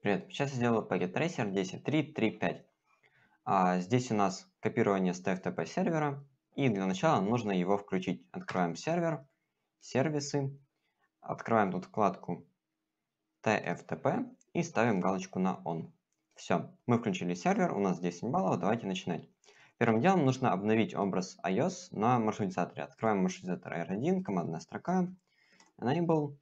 Привет, сейчас я сделаю packet tracer 10.3.3.5. А, здесь у нас копирование с TFTP сервера, и для начала нужно его включить. Открываем сервер, сервисы, открываем тут вкладку TFTP и ставим галочку на он. Все, мы включили сервер, у нас 10 баллов, давайте начинать. Первым делом нужно обновить образ iOS на маршрутизаторе. Открываем маршрутизатор R1, командная строка, Enable,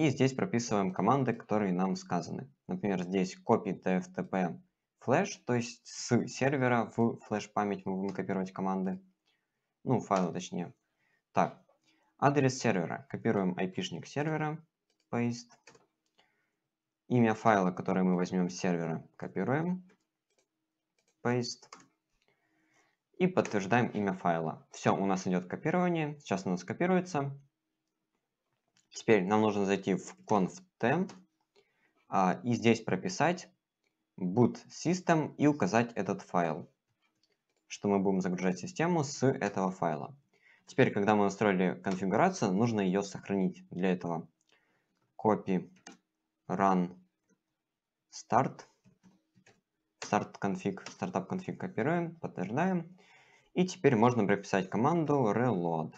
и здесь прописываем команды, которые нам сказаны. Например, здесь copy tftp flash, то есть с сервера в флеш-память мы будем копировать команды. Ну, файлы точнее. Так, адрес сервера. Копируем IP-шник сервера, paste. Имя файла, которое мы возьмем с сервера, копируем, paste. И подтверждаем имя файла. Все, у нас идет копирование. Сейчас оно скопируется. Теперь нам нужно зайти в conf а, и здесь прописать boot system и указать этот файл, что мы будем загружать систему с этого файла. Теперь, когда мы настроили конфигурацию, нужно ее сохранить. Для этого copy run start start config, startup config копируем, подтверждаем. И теперь можно прописать команду reload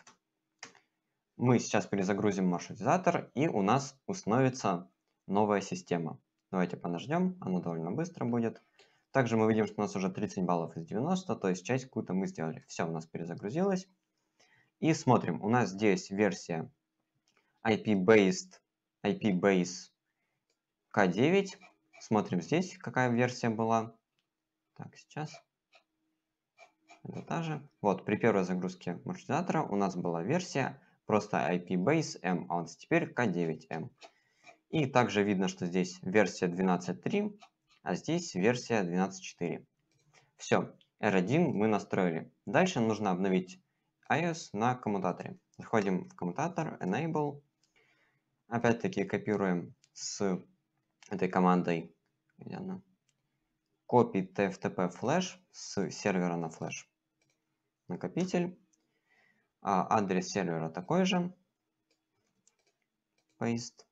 мы сейчас перезагрузим маршрутизатор, и у нас установится новая система. Давайте подождем, она довольно быстро будет. Также мы видим, что у нас уже 30 баллов из 90, то есть часть какую-то мы сделали. Все у нас перезагрузилось. И смотрим, у нас здесь версия IP-based, IP-base K9. Смотрим здесь, какая версия была. Так, сейчас. Это та же. Вот, при первой загрузке маршрутизатора у нас была версия просто IP-base m, а он теперь k9m. И также видно, что здесь версия 12.3, а здесь версия 12.4. Все, R1 мы настроили. Дальше нужно обновить iOS на коммутаторе. Заходим в коммутатор, enable. Опять-таки копируем с этой командой где она? copy tftp flash с сервера на флеш. Накопитель а адрес сервера такой же, paste,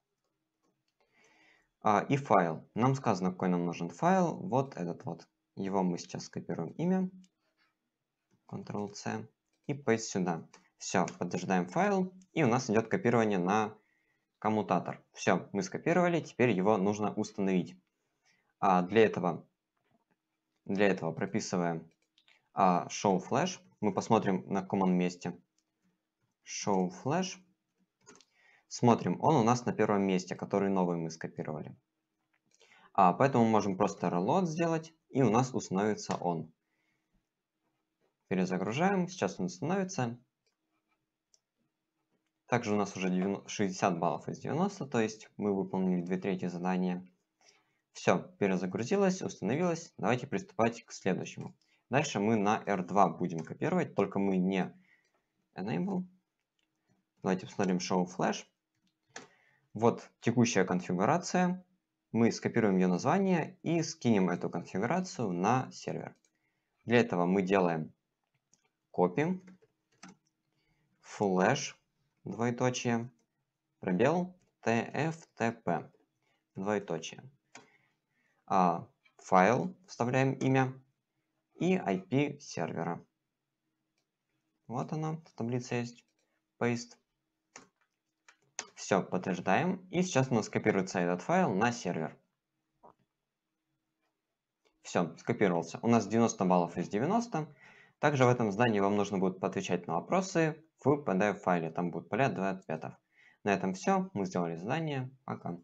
а, и файл. Нам сказано, какой нам нужен файл, вот этот вот. Его мы сейчас скопируем имя, Ctrl-C, и paste сюда. Все, Подождаем файл, и у нас идет копирование на коммутатор. Все, мы скопировали, теперь его нужно установить. А для этого, для этого прописываем а, show flash. Мы посмотрим, на каком он месте show flash. Смотрим, он у нас на первом месте, который новый мы скопировали. А, поэтому можем просто reload сделать, и у нас установится он. Перезагружаем, сейчас он становится. Также у нас уже 90, 60 баллов из 90, то есть мы выполнили 2 трети задания. Все, перезагрузилось, установилось. Давайте приступать к следующему. Дальше мы на R2 будем копировать, только мы не enable. Давайте посмотрим show flash. Вот текущая конфигурация. Мы скопируем ее название и скинем эту конфигурацию на сервер. Для этого мы делаем copy, flash, двоеточие, пробел, tftp, двоеточие. А, файл, вставляем имя и IP сервера. Вот она, в таблице есть, paste. Все, подтверждаем. И сейчас у нас копируется этот файл на сервер. Все, скопировался. У нас 90 баллов из 90. Также в этом здании вам нужно будет отвечать на вопросы в PDF-файле. Там будут поля 2 ответов. На этом все. Мы сделали задание. Пока.